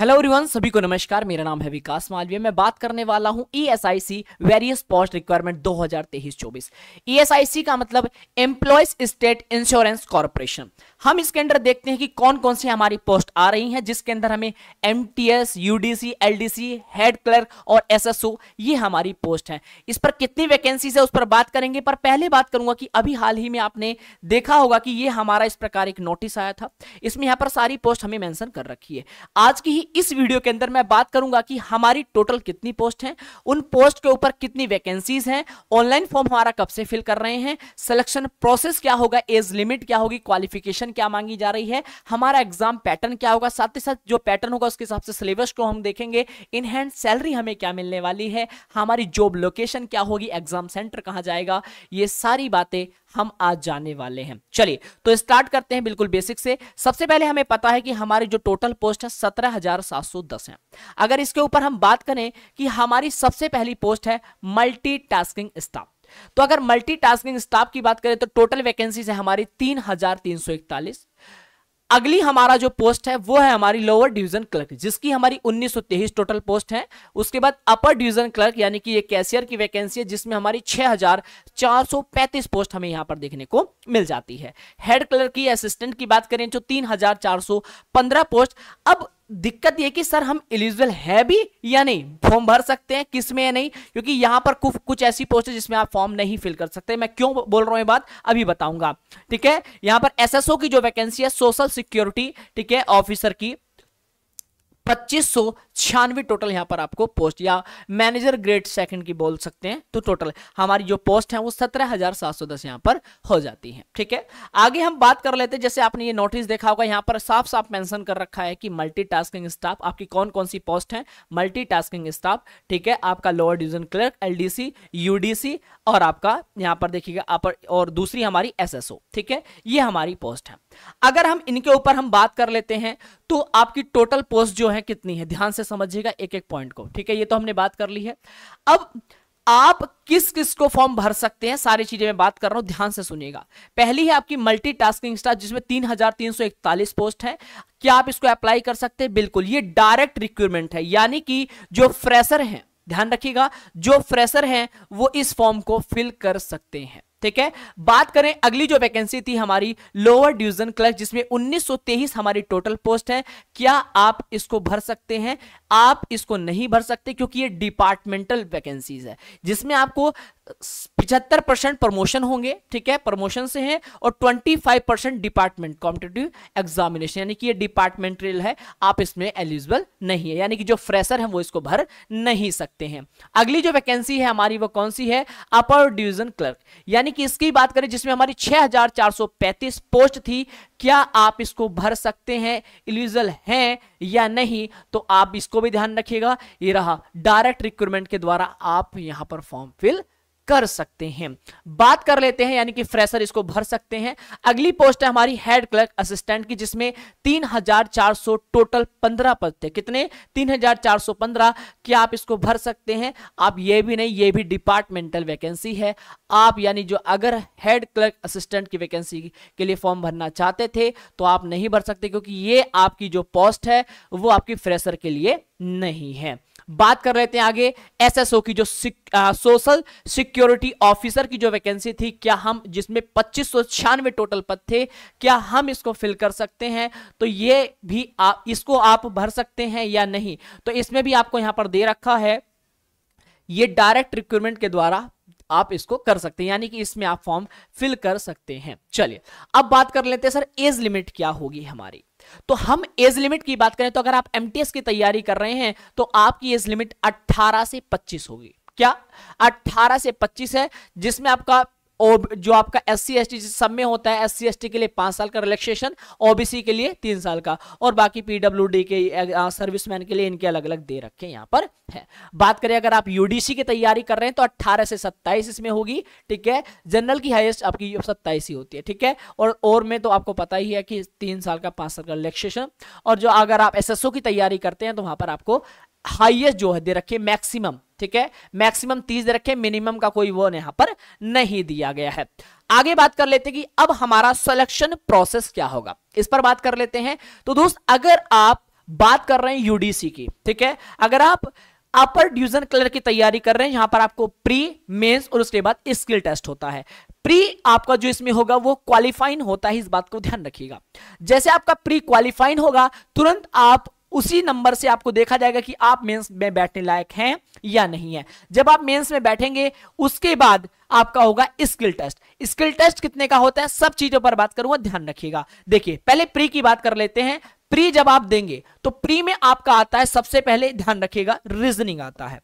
hello everyone सभी को नमस्कार मेरा नाम है विकास मालवीय मैं बात करने वाला हूं ESIC various post requirement 2023-24 ESIC का मतलब एम्प्लॉयज स्टेट इंश्योरेंस कॉरपोरेशन हम इसके अंदर देखते हैं कि कौन कौन सी हमारी पोस्ट आ रही हैं जिसके अंदर हमें MTS UDC LDC head clerk और एसएसओ ये हमारी पोस्ट है इस पर कितनी वैकेंसी है उस पर बात करेंगे पर पहले बात करूंगा कि अभी हाल ही में आपने देखा होगा कि ये हमारा इस प्रकार एक नोटिस आया था इसमें यहाँ पर सारी पोस्ट हमें मैंशन कर रखी है आज की ही इस वीडियो के अंदर मैं बात करूंगा कि हमारी टोटल कितनी पोस्ट हैं उन पोस्ट के ऊपर कितनी वैकेंसीज हैं ऑनलाइन फॉर्म हमारा कब से फिल कर रहे हैं सिलेक्शन प्रोसेस क्या होगा एज लिमिट क्या होगी क्वालिफिकेशन क्या मांगी जा रही है हमारा एग्जाम पैटर्न क्या होगा साथ ही साथ जो पैटर्न होगा उसके हिसाब से सिलेबस को हम देखेंगे इन हैंड सैलरी हमें क्या मिलने वाली है हमारी जॉब लोकेशन क्या होगी एग्जाम सेंटर कहाँ जाएगा ये सारी बातें हम आज जानने वाले हैं चलिए तो स्टार्ट करते हैं बिल्कुल बेसिक से सबसे पहले हमें पता है कि हमारी जो टोटल पोस्ट है सत्रह हजार सात सौ दस है अगर इसके ऊपर हम बात करें कि हमारी सबसे पहली पोस्ट है मल्टी टास्किंग स्टाफ तो अगर मल्टी टास्किंग स्टाफ की बात करें तो टोटल वैकेंसीज है हमारी तीन हजार तीन सौ इकतालीस अगली हमारा जो पोस्ट है वो है हमारी लोअर डिवीजन क्लर्क जिसकी हमारी 1923 टोटल पोस्ट है उसके बाद अपर डिवीजन क्लर्क यानी कि ये कैशियर की वैकेंसी है जिसमें हमारी 6435 पोस्ट हमें यहां पर देखने को मिल जाती है हेड क्लर्क की असिस्टेंट की बात करें तो 3415 पोस्ट अब दिक्कत यह कि सर हम एलिजिबल है भी या नहीं फॉर्म भर सकते हैं किस में या नहीं क्योंकि यहां पर कुछ कुछ ऐसी पोस्ट है जिसमें आप फॉर्म नहीं फिल कर सकते मैं क्यों बोल रहा हूं ये बात अभी बताऊंगा ठीक है यहां पर एसएसओ की जो वैकेंसी है सोशल सिक्योरिटी ठीक है ऑफिसर की पच्चीस सौ छियानवे टोटल यहाँ पर आपको पोस्ट या मैनेजर ग्रेड सेकंड की बोल सकते हैं तो टोटल हमारी जो पोस्ट है वो सत्रह हजार सात सौ दस यहाँ पर हो जाती है ठीक है आगे हम बात कर लेते हैं जैसे आपने ये नोटिस देखा होगा यहाँ पर साफ साफ मेंशन कर रखा है कि मल्टीटास्किंग स्टाफ आपकी कौन कौन सी पोस्ट है मल्टीटास्किंग स्टाफ ठीक है आपका lower division clerk L UDC और आपका यहाँ पर देखिएगा अपर और दूसरी हमारी एस ठीक है ये हमारी पोस्ट है अगर हम इनके ऊपर हम बात कर लेते हैं तो आपकी टोटल पोस्ट जो है कितनी है ध्यान से समझिएगा एक एक पॉइंट को ठीक है ये तो हमने बात कर ली है अब आप किस किस को फॉर्म भर सकते हैं सारी चीजें मैं बात कर रहा हूं ध्यान से सुनिएगा पहली है आपकी मल्टीटास्किंग स्टाफ जिसमें तीन हजार तीन सौ इकतालीस पोस्ट है क्या आप इसको अप्लाई कर सकते हैं बिल्कुल ये डायरेक्ट रिक्वायरमेंट है यानी कि जो फ्रेशर हैं ध्यान रखिएगा जो फ्रेशर हैं वो इस फॉर्म को फिल कर सकते हैं ठीक है बात करें अगली जो वैकेंसी थी हमारी लोअर डिवीजन क्लर्क जिसमें 1923 हमारी टोटल पोस्ट है क्या आप इसको भर सकते हैं आप इसको नहीं भर सकते क्योंकि ये डिपार्टमेंटल वैकेंसीज है जिसमें आपको पिछहत्तर परसेंट प्रमोशन होंगे ठीक है प्रमोशन से हैं और 25 परसेंट डिपार्टमेंट कॉम्पिटेटिव एग्जामिनेशन यानी कि ये डिपार्टमेंटल है आप इसमें एलिजिबल नहीं है यानी कि जो फ्रेशर हैं वो इसको भर नहीं सकते हैं अगली जो वैकेंसी है हमारी वो कौन सी है अपर डिवीजन क्लर्क यानी कि इसकी बात करें जिसमें हमारी 6435 पोस्ट थी क्या आप इसको भर सकते हैं एलिजिबल हैं या नहीं तो आप इसको भी ध्यान रखिएगा ये रहा डायरेक्ट रिक्रूटमेंट के द्वारा आप यहां पर फॉर्म फिल कर सकते हैं बात कर लेते हैं यानी कि फ्रेशर इसको भर सकते हैं अगली पोस्ट है हमारी हेड क्लर्क असिस्टेंट की जिसमें 3400 टोटल 15 पद थे कितने 3415 क्या आप इसको भर सकते हैं आप ये भी नहीं ये भी डिपार्टमेंटल वैकेंसी है आप यानी जो अगर हेड क्लर्क असिस्टेंट की वैकेंसी के लिए फॉर्म भरना चाहते थे तो आप नहीं भर सकते क्योंकि ये आपकी जो पोस्ट है वो आपकी फ्रेशर के लिए नहीं है बात कर लेते हैं आगे एसएसओ की जो सोशल सिक्योरिटी ऑफिसर की जो वैकेंसी थी क्या हम जिसमें पच्चीस सौ टोटल पद थे क्या हम इसको फिल कर सकते हैं तो ये भी आ, इसको आप भर सकते हैं या नहीं तो इसमें भी आपको यहां पर दे रखा है ये डायरेक्ट रिक्रूटमेंट के द्वारा आप इसको कर सकते हैं यानी कि इसमें आप फॉर्म फिल कर सकते हैं चलिए अब बात कर लेते हैं सर एज लिमिट क्या होगी हमारी तो हम एज लिमिट की बात करें तो अगर आप एमटीएस की तैयारी कर रहे हैं तो आपकी एज लिमिट 18 से 25 होगी क्या 18 से 25 है जिसमें आपका और जो आपका एस सी एस टी सब में होता है एस सी एस टी के लिए पांच साल का रिलैक्सेशन ओबीसी के लिए तीन साल का और बाकी पीडब्ल्यू डी के सर्विसमैन के लिए इनके अलग अलग दे रखे यहां पर है बात करें अगर आप यूडीसी की तैयारी कर रहे हैं तो अट्ठारह से सत्ताईस इसमें होगी ठीक है जनरल की हाइएस्ट आपकी सत्ताईस ही होती है ठीक है और और में तो आपको पता ही है कि तीन साल का पांच साल का रिलैक्सेशन और जो अगर आप एस की तैयारी करते हैं तो वहां पर आपको हाईएस्ट जो है दे रखे मैक्सिमम ठीक है मैक्सिमम तीस दे रखे मिनिमम का कोई वो यहां पर नहीं दिया गया है आगे बात कर लेते हैं कि अब हमारा सिलेक्शन प्रोसेस क्या होगा इस पर बात कर लेते हैं तो दोस्त अगर आप बात कर रहे हैं यूडीसी की ठीक है अगर आप अपर डिवीजन क्लर्क की तैयारी कर रहे हैं यहां पर आपको प्री मेंस और उसके बाद स्किल टेस्ट होता है प्री आपका जो इसमें होगा वो क्वालिफाइन होता है इस बात को ध्यान रखिएगा जैसे आपका प्री क्वालिफाइन होगा तुरंत आप उसी नंबर से आपको देखा जाएगा कि आप मेंस में बैठने लायक हैं या नहीं है जब आप मेंस में बैठेंगे उसके बाद आपका होगा स्किल टेस्ट स्किल टेस्ट कितने का होता है सब चीजों पर बात करूंगा ध्यान रखिएगा देखिए पहले प्री की बात कर लेते हैं प्री जब आप देंगे तो प्री में आपका आता है सबसे पहले ध्यान रखिएगा रीजनिंग आता है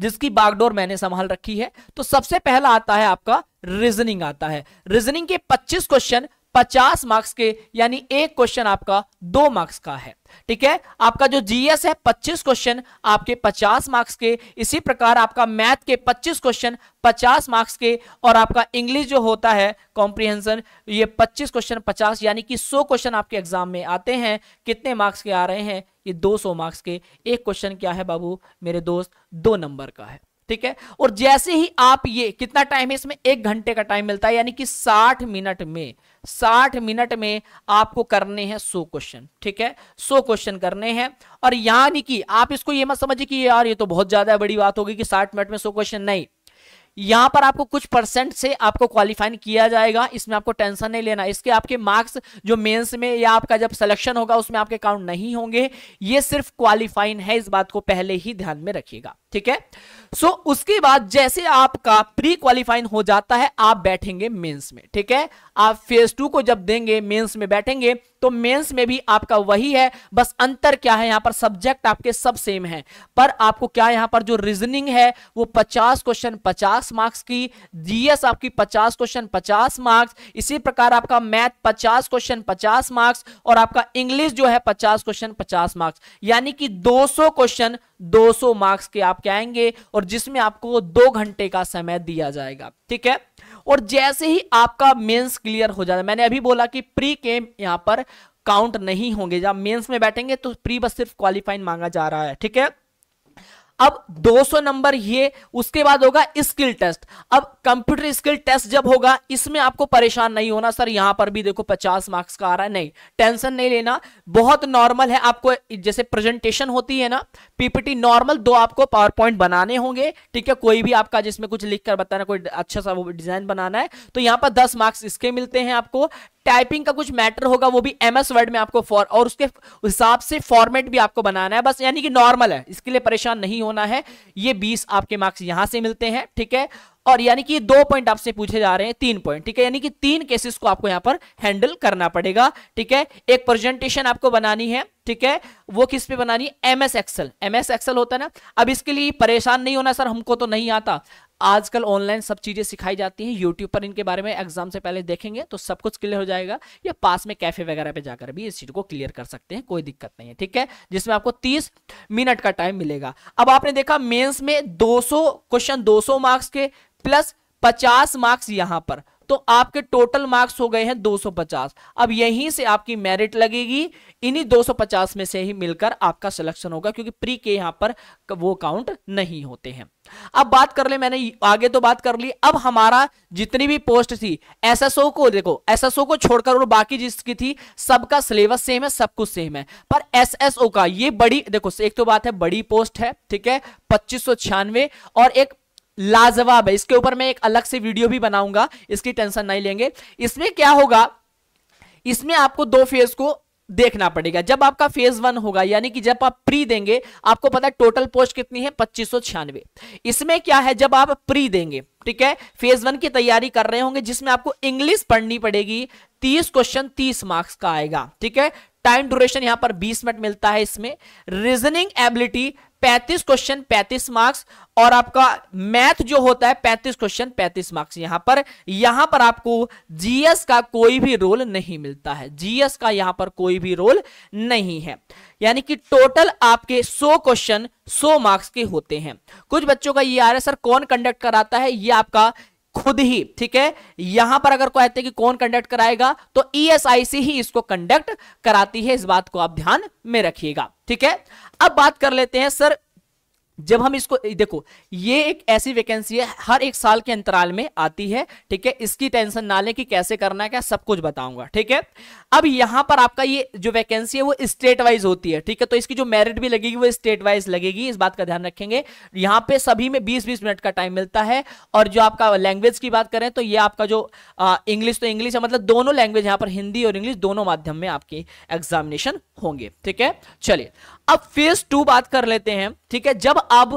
जिसकी बागडोर मैंने संभाल रखी है तो सबसे पहला आता है आपका रीजनिंग आता है रीजनिंग के 25 क्वेश्चन पचास मार्क्स के यानी एक क्वेश्चन आपका दो मार्क्स का है ठीक है आपका जो जीएस है पच्चीस क्वेश्चन आपके पचास मार्क्स के इसी प्रकार आपका मैथ के पच्चीस क्वेश्चन पचास मार्क्स के और आपका इंग्लिश जो होता है कॉम्प्रिहेंशन ये पच्चीस क्वेश्चन पचास यानी कि सौ क्वेश्चन आपके एग्जाम में आते हैं कितने मार्क्स के आ रहे हैं ये दो मार्क्स के एक क्वेश्चन क्या है बाबू मेरे दोस्त दो नंबर का है ठीक है और जैसे ही आप ये कितना टाइम है इसमें एक घंटे का टाइम मिलता है यानी कि साठ मिनट में साठ मिनट में आपको करने हैं सो क्वेश्चन ठीक है सो क्वेश्चन करने हैं और यानी कि आप इसको ये मत समझिए कि यार ये तो बहुत ज्यादा बड़ी बात होगी कि साठ मिनट में सो क्वेश्चन नहीं यहां पर आपको कुछ परसेंट से आपको क्वालिफाइन किया जाएगा इसमें आपको टेंशन नहीं लेना इसके आपके मार्क्स जो मेंस में या आपका जब सिलेक्शन होगा उसमें आपके काउंट नहीं होंगे ये सिर्फ क्वालिफाइन है इस बात को पहले ही ध्यान में रखिएगा ठीक है सो so, उसके बाद जैसे आपका प्री क्वालिफाइन हो जाता है आप बैठेंगे मेंस में ठीक है आप फेज टू को जब देंगे मेंस में बैठेंगे तो मेंस में भी आपका वही है बस अंतर क्या है यहां पर सब्जेक्ट आपके सब सेम है पर आपको क्या यहां पर जो रीजनिंग है वो 50 क्वेश्चन 50 मार्क्स की जीएस आपकी 50 क्वेश्चन 50 मार्क्स इसी प्रकार आपका मैथ 50 क्वेश्चन 50 मार्क्स और आपका इंग्लिश जो है 50 क्वेश्चन 50 मार्क्स यानी कि 200 क्वेश्चन 200 मार्क्स के आपके आएंगे और जिसमें आपको दो घंटे का समय दिया जाएगा ठीक है और जैसे ही आपका मेंस क्लियर हो जाता है मैंने अभी बोला कि प्री केम यहां पर काउंट नहीं होंगे जब मेंस में बैठेंगे तो प्री बस सिर्फ क्वालिफाइन मांगा जा रहा है ठीक है अब 200 नंबर ये उसके बाद होगा स्किल टेस्ट अब कंप्यूटर स्किल टेस्ट जब होगा इसमें आपको परेशान नहीं होना सर यहां पर भी देखो 50 मार्क्स का आ रहा है नहीं टेंशन नहीं लेना बहुत नॉर्मल है आपको जैसे प्रेजेंटेशन होती है ना पीपीटी नॉर्मल दो आपको पावर पॉइंट बनाने होंगे ठीक है कोई भी आपका जिसमें कुछ लिख कर बताना कोई अच्छा सा वो डिजाइन बनाना है तो यहां पर दस मार्क्स इसके मिलते हैं आपको टाइपिंग का कुछ मैटर होगा वो भी एम एस वर्ड में आपको और उसके हिसाब से फॉर्मेट भी आपको बनाना है बस यानी कि नॉर्मल है इसके लिए परेशान नहीं हो होना है ये बीस आपके मार्क्स यहां से मिलते हैं ठीक है और यानी कि दो पॉइंट आपसे पूछे जा रहे हैं तीन पॉइंट ठीक है यानी कि तीन केसेस को आपको यहां पर हैंडल करना पड़ेगा ठीक है एक प्रेजेंटेशन आपको बनानी है ठीक है वो किस पे बनानी है एमएस एक्सएल एमएस एक्सएल होता है ना अब इसके लिए परेशान नहीं होना सर हमको तो नहीं आता आजकल ऑनलाइन सब चीज़ें सिखाई जाती हैं यूट्यूब पर इनके बारे में एग्जाम से पहले देखेंगे तो सब कुछ क्लियर हो जाएगा या पास में कैफे वगैरह पे जाकर भी इस चीज़ को क्लियर कर सकते हैं कोई दिक्कत नहीं है ठीक है जिसमें आपको तीस मिनट का टाइम मिलेगा अब आपने देखा मेन्स में दो क्वेश्चन दो मार्क्स के प्लस पचास मार्क्स यहाँ पर तो आपके टोटल मार्क्स हो गए हैं 250 अब यहीं से आपकी मेरिट लगेगी इन्हीं 250 में से ही मिलकर आपका सिलेक्शन होगा क्योंकि प्री के यहां पर वो काउंट नहीं होते हैं अब बात कर ले मैंने आगे तो बात कर ली अब हमारा जितनी भी पोस्ट थी एसएसओ को देखो एसएसओ को छोड़कर और बाकी जिसकी थी सबका सिलेबस सेम है सब कुछ सेम है पर एसएसओ का ये बड़ी देखो एक तो बात है बड़ी पोस्ट है ठीक है पच्चीस और एक लाजवाब है इसके ऊपर मैं एक अलग से वीडियो भी बनाऊंगा इसकी टेंशन नहीं लेंगे इसमें क्या होगा इसमें आपको दो फेज को देखना पड़ेगा जब आपका फेज वन होगा यानी कि जब आप प्री देंगे आपको पता है टोटल पोस्ट कितनी है पच्चीस इसमें क्या है जब आप प्री देंगे ठीक है फेज वन की तैयारी कर रहे होंगे जिसमें आपको इंग्लिश पढ़नी पड़ेगी तीस क्वेश्चन तीस मार्क्स का आएगा ठीक है टाइम ड्यूरेशन यहां पर 20 मिनट मिलता है इसमें रीजनिंग एबिलिटी पैंतीस क्वेश्चन पैंतीस मार्क्स और आपका मैथ जो होता है पैंतीस क्वेश्चन पैंतीस मार्क्स यहां पर यहां पर आपको जीएस का कोई भी रोल नहीं मिलता है जीएस का यहां पर कोई भी रोल नहीं है यानी कि टोटल आपके 100 क्वेश्चन 100 मार्क्स के होते हैं कुछ बच्चों का ये आ रहा है सर कौन कंडक्ट कराता है ये आपका खुद ही ठीक है यहां पर अगर कहते हैं कि कौन कंडक्ट कराएगा तो ईएसआईसी e ही इसको कंडक्ट कराती है इस बात को आप ध्यान में रखिएगा ठीक है अब बात कर लेते हैं सर जब हम इसको देखो ये एक ऐसी वैकेंसी है हर एक साल के अंतराल में आती है ठीक है इसकी टेंशन ना लें कि कैसे करना है क्या सब कुछ बताऊंगा ठीक है अब यहां पर आपका ये जो वैकेंसी है वो स्टेट वाइज होती है ठीक है तो इसकी जो मेरिट भी लगेगी वो स्टेट वाइज लगेगी इस बात का ध्यान रखेंगे यहां पर सभी में बीस बीस मिनट का टाइम मिलता है और जो आपका लैंग्वेज की बात करें तो ये आपका जो इंग्लिश तो इंग्लिश है मतलब दोनों लैंग्वेज यहाँ पर हिंदी और इंग्लिश दोनों माध्यम में आपकी एग्जामिनेशन होंगे ठीक है चलिए अब फेज टू बात कर लेते हैं ठीक है जब आप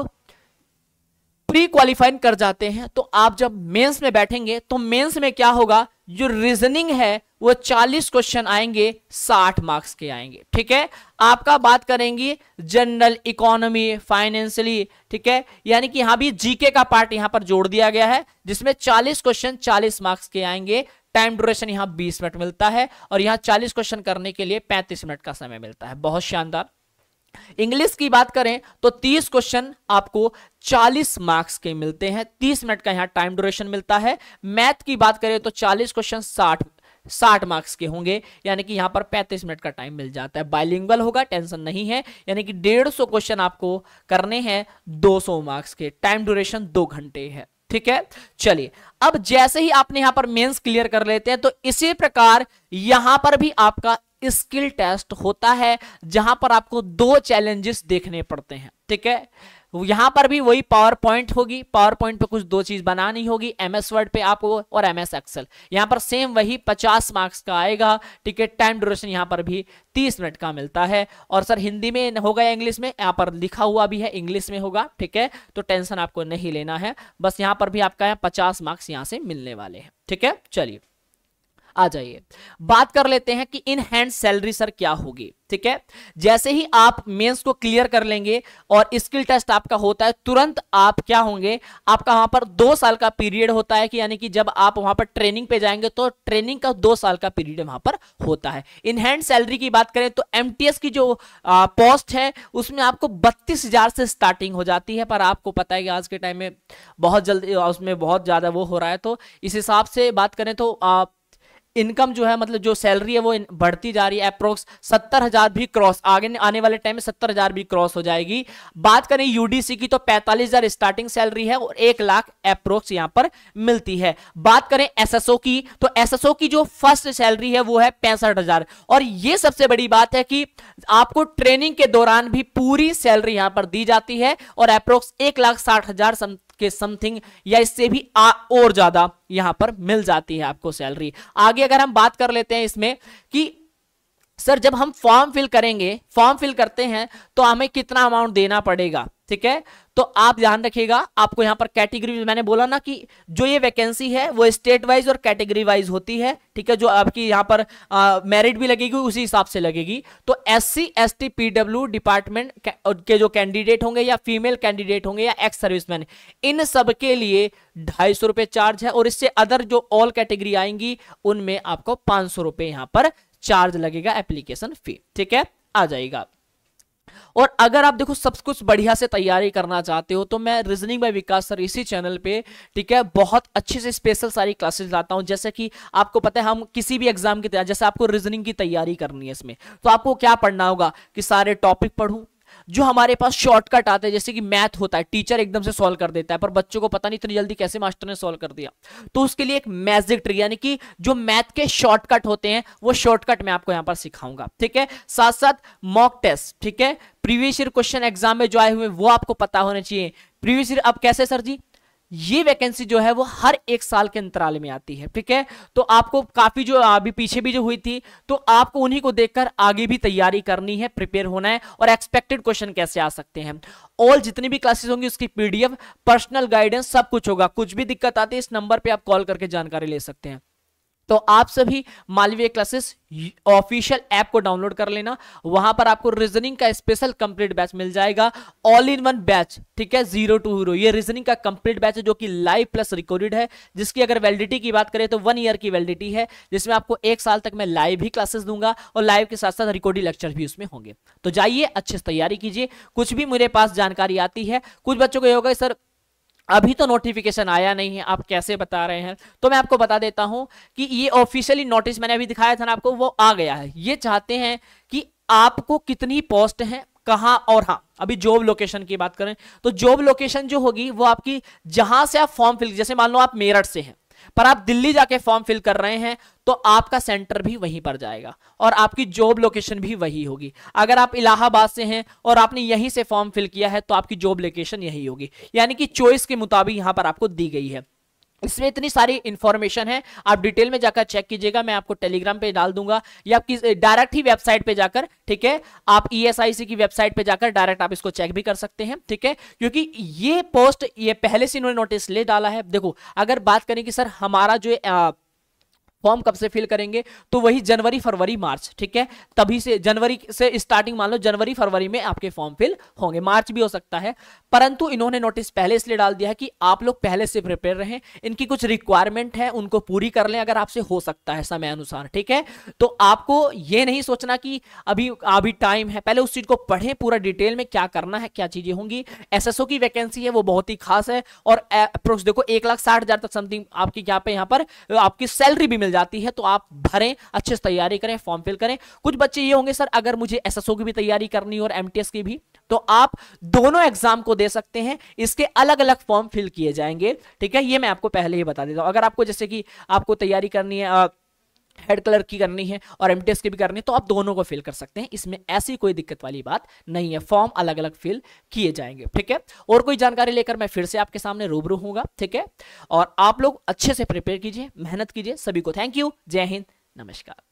प्री क्वालिफाइन कर जाते हैं तो आप जब मेंस में बैठेंगे तो मेंस में क्या होगा जो रीजनिंग है वो 40 क्वेश्चन आएंगे 60 मार्क्स के आएंगे ठीक है आपका बात करेंगी जनरल इकोनॉमी फाइनेंशियली ठीक है यानी कि यहां भी जीके का पार्ट यहां पर जोड़ दिया गया है जिसमें 40 क्वेश्चन 40 मार्क्स के आएंगे टाइम ड्यूरेशन यहां 20 मिनट मिलता है और यहां 40 क्वेश्चन करने के लिए 35 मिनट का समय मिलता है बहुत शानदार इंग्लिश की बात करें तो 30 क्वेश्चन आपको 40 मार्क्स के मिलते हैं 30 मिनट का यहां टाइम ड्यूरेशन मिलता है मैथ की बात करें तो 40 क्वेश्चन 60 60 मार्क्स के होंगे यानी कि यहां पर 35 मिनट का टाइम मिल जाता है बाइलिंगल होगा टेंशन नहीं है यानी कि 150 क्वेश्चन आपको करने हैं 200 सौ मार्क्स के टाइम ड्यूरेशन दो घंटे है ठीक है चलिए अब जैसे ही आपने यहां पर मेंस क्लियर कर लेते हैं तो इसी प्रकार यहां पर भी आपका स्किल टेस्ट होता है जहां पर आपको दो चैलेंजेस देखने पड़ते हैं ठीक है यहां पर भी वही पावर पॉइंट होगी पावर पॉइंट पे कुछ दो चीज बनानी होगी एमएस वर्ड पे आपको और एमएस एक्सेल यहां पर सेम वही 50 मार्क्स का आएगा ठीक है टाइम ड्यूरेशन यहां पर भी 30 मिनट का मिलता है और सर हिंदी में होगा या इंग्लिश में यहां पर लिखा हुआ भी है इंग्लिश में होगा ठीक है तो टेंशन आपको नहीं लेना है बस यहां पर भी आपका पचास मार्क्स यहां से मिलने वाले हैं ठीक है चलिए आ जाइए बात कर लेते हैं कि इन हैंड सैलरी सर क्या होगी ठीक है जैसे ही आप मेंस को क्लियर कर लेंगे और स्किल टेस्ट आपका होता है तुरंत आप क्या होंगे आपका वहां पर दो साल का पीरियड होता है कि यानी कि जब आप वहां पर ट्रेनिंग पे जाएंगे तो ट्रेनिंग का दो साल का पीरियड वहां पर होता है इन हैंड सैलरी की बात करें तो एम की जो पोस्ट है उसमें आपको बत्तीस से स्टार्टिंग हो जाती है पर आपको पता है कि आज के टाइम में बहुत जल्दी उसमें बहुत ज़्यादा वो हो रहा है तो इस हिसाब से बात करें तो आप इनकम जो है मतलब जो सैलरी है वो बढ़ती जा रही है अप्रोक्स सत्तर हजार भी क्रॉस आगे आने वाले टाइम में सत्तर हजार भी क्रॉस हो जाएगी बात करें यूडीसी की तो पैंतालीस हजार स्टार्टिंग सैलरी है और एक लाख अप्रोक्स यहां पर मिलती है बात करें एसएसओ की तो एसएसओ की जो फर्स्ट सैलरी है वो है पैंसठ और ये सबसे बड़ी बात है कि आपको ट्रेनिंग के दौरान भी पूरी सैलरी यहां पर दी जाती है और अप्रोक्स एक लाख साठ हजार के समथिंग या इससे भी आ, और ज्यादा यहां पर मिल जाती है आपको सैलरी आगे अगर हम बात कर लेते हैं इसमें कि सर जब हम फॉर्म फिल करेंगे फॉर्म फिल करते हैं तो हमें कितना अमाउंट देना पड़ेगा ठीक है तो आप ध्यान रखिएगा आपको यहां पर कैटेगरी मैंने बोला ना कि जो ये वैकेंसी है वो स्टेट वाइज और कैटेगरी वाइज होती है ठीक है जो आपकी यहां पर मेरिट भी लगेगी उसी हिसाब से लगेगी तो S C S T P department के जो कैंडिडेट होंगे या फीमेल कैंडिडेट होंगे या एक्स सर्विसमैन इन सब के लिए ढाई सौ रुपये चार्ज है और इससे अदर जो ऑल कैटेगरी आएंगी उनमें आपको पांच सौ रुपये यहाँ पर चार्ज लगेगा एप्लीकेशन फी ठीक है आ जाएगा और अगर आप देखो सब कुछ बढ़िया से तैयारी करना चाहते हो तो मैं रीजनिंग बाय विकास सर इसी चैनल पे ठीक है बहुत अच्छे से स्पेशल सारी क्लासेस लाता हूँ जैसे कि आपको पता है हम किसी भी एग्जाम की तैयारी जैसे आपको रीजनिंग की तैयारी करनी है इसमें तो आपको क्या पढ़ना होगा कि सारे टॉपिक पढ़ू जो हमारे पास शॉर्टकट आते हैं जैसे कि मैथ होता है टीचर एकदम से सॉल्व कर देता है पर बच्चों को पता नहीं इतनी जल्दी कैसे मास्टर ने सॉल्व कर दिया तो उसके लिए एक मैजिक ट्रिक यानी कि जो मैथ के शॉर्टकट होते हैं वो शॉर्टकट मैं आपको यहां पर सिखाऊंगा ठीक है साथ साथ मॉक टेस्ट ठीक है प्रीवियस ईयर क्वेश्चन एग्जाम में जो आए हुए वो आपको पता होने चाहिए प्रीवियस ईयर अब कैसे सर जी ये वैकेंसी जो है वो हर एक साल के अंतराल में आती है ठीक है तो आपको काफी जो अभी पीछे भी जो हुई थी तो आपको उन्हीं को देखकर आगे भी तैयारी करनी है प्रिपेयर होना है और एक्सपेक्टेड क्वेश्चन कैसे आ सकते हैं ऑल जितनी भी क्लासेस होंगी उसकी पीडीएफ पर्सनल गाइडेंस सब कुछ होगा कुछ भी दिक्कत आती है इस नंबर पर आप कॉल करके जानकारी ले सकते हैं तो आप सभी मालवीय क्लासेस ऑफिशियल ऐप को डाउनलोड कर लेना वहां पर आपको रीजनिंग का स्पेशल कंप्लीट बैच मिल जाएगा ऑल इन वन बैच ठीक है जीरो टू हीरो ये रीजनिंग का कंप्लीट बैच है जो कि लाइव प्लस रिकॉर्डेड है जिसकी अगर वैलिडिटी की बात करें तो वन ईयर की वैलिडिटी है जिसमें आपको एक साल तक मैं लाइव ही क्लासेस दूंगा और लाइव के साथ साथ रिकॉर्डिंग लेक्चर भी उसमें होंगे तो जाइए अच्छे से तैयारी कीजिए कुछ भी मेरे पास जानकारी आती है कुछ बच्चों को ये होगा सर अभी तो नोटिफिकेशन आया नहीं है आप कैसे बता रहे हैं तो मैं आपको बता देता हूं कि ये ऑफिशियली नोटिस मैंने अभी दिखाया था ना आपको वो आ गया है ये चाहते हैं कि आपको कितनी पोस्ट है कहाँ और हाँ अभी जॉब लोकेशन की बात करें तो जॉब लोकेशन जो होगी वो आपकी जहां से आप फॉर्म फिल जैसे मान लो आप मेरठ से हैं पर आप दिल्ली जाके फॉर्म फिल कर रहे हैं तो आपका सेंटर भी वहीं पर जाएगा और आपकी जॉब लोकेशन भी वही होगी अगर आप इलाहाबाद से हैं और आपने यहीं से फॉर्म फिल किया है तो आपकी जॉब लोकेशन यही होगी यानी कि चॉइस के मुताबिक यहां पर आपको दी गई है इसमें इतनी सारी इन्फॉर्मेशन है आप डिटेल में जाकर चेक कीजिएगा मैं आपको टेलीग्राम पे डाल दूंगा या आप डायरेक्ट ही वेबसाइट पे जाकर ठीक है आप ईएसआईसी e की वेबसाइट पे जाकर डायरेक्ट आप इसको चेक भी कर सकते हैं ठीक है क्योंकि ये पोस्ट ये पहले से इन्होंने नोटिस ले डाला है देखो अगर बात करें कि सर हमारा जो फॉर्म कब से फिल करेंगे तो वही जनवरी फरवरी मार्च ठीक है तभी से जनवरी से स्टार्टिंग मान लो जनवरी फरवरी में आपके फॉर्म फिल होंगे मार्च भी हो सकता है परंतु इन्होंने नोटिस पहले इसलिए डाल दिया है कि आप लोग पहले से प्रिपेयर रहें इनकी कुछ रिक्वायरमेंट है उनको पूरी कर लें अगर आपसे हो सकता है समय अनुसार ठीक है तो आपको ये नहीं सोचना कि अभी अभी टाइम है पहले उस चीज को पढ़ें पूरा डिटेल में क्या करना है क्या चीजें होंगी एस की वैकेंसी है वो बहुत ही खास है और अप्रोक्स देखो एक लाख साठ हजार तक समथिंग आपकी क्या पे यहाँ पर आपकी सैलरी भी मिल जाती है तो आप भरें अच्छे से तैयारी करें फॉर्म फिल करें कुछ बच्चे ये होंगे सर अगर मुझे एसएसओ की भी तैयारी करनी और एमटीएस की भी तो आप दोनों एग्जाम को दे सकते हैं इसके अलग अलग फॉर्म फिल किए जाएंगे ठीक है ये मैं आपको पहले ही बता देता हूँ अगर आपको जैसे कि आपको तैयारी करनी है हेड कलर की करनी है और एम की भी करनी है तो आप दोनों को फिल कर सकते हैं इसमें ऐसी कोई दिक्कत वाली बात नहीं है फॉर्म अलग अलग फिल किए जाएंगे ठीक है और कोई जानकारी लेकर मैं फिर से आपके सामने रूबरू हूँ ठीक है और आप लोग अच्छे से प्रिपेयर कीजिए मेहनत कीजिए सभी को थैंक यू जय हिंद नमस्कार